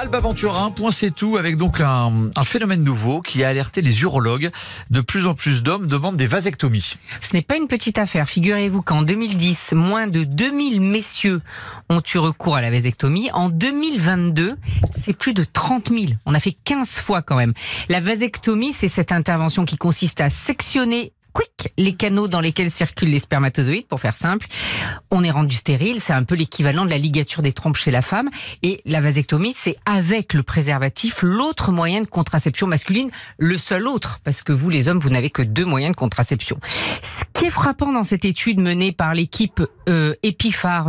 Alba point c'est tout, avec donc un, un, phénomène nouveau qui a alerté les urologues. De plus en plus d'hommes demandent des vasectomies. Ce n'est pas une petite affaire. Figurez-vous qu'en 2010, moins de 2000 messieurs ont eu recours à la vasectomie. En 2022, c'est plus de 30 000. On a fait 15 fois quand même. La vasectomie, c'est cette intervention qui consiste à sectionner quick les canaux dans lesquels circulent les spermatozoïdes, pour faire simple. On est rendu stérile, c'est un peu l'équivalent de la ligature des trompes chez la femme. Et la vasectomie, c'est avec le préservatif l'autre moyen de contraception masculine, le seul autre, parce que vous les hommes, vous n'avez que deux moyens de contraception. Ce qui est frappant dans cette étude menée par l'équipe euh,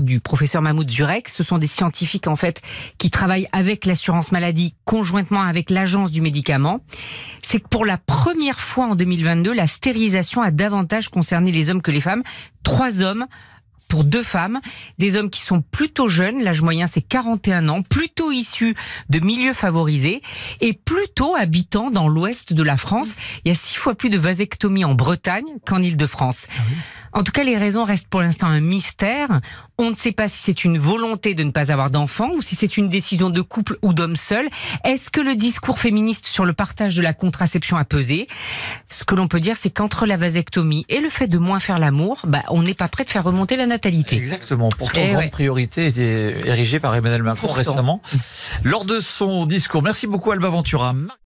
du professeur Mahmoud Zurek, ce sont des scientifiques en fait qui travaillent avec l'assurance maladie conjointement avec l'agence du médicament, c'est que pour la première fois en 2022, la stérilisation a davantage concerner les hommes que les femmes. Trois hommes pour deux femmes, des hommes qui sont plutôt jeunes, l'âge moyen c'est 41 ans, plutôt issus de milieux favorisés et plutôt habitants dans l'ouest de la France. Il y a six fois plus de vasectomies en Bretagne qu'en Île-de-France. Ah en tout cas, les raisons restent pour l'instant un mystère. On ne sait pas si c'est une volonté de ne pas avoir d'enfants ou si c'est une décision de couple ou d'homme seul. Est-ce que le discours féministe sur le partage de la contraception a pesé Ce que l'on peut dire, c'est qu'entre la vasectomie et le fait de moins faire l'amour, bah, on n'est pas prêt de faire remonter la natalité. Exactement. Pourtant, eh grande priorité était érigée par Emmanuel Macron récemment. Lors de son discours, merci beaucoup Alba Ventura.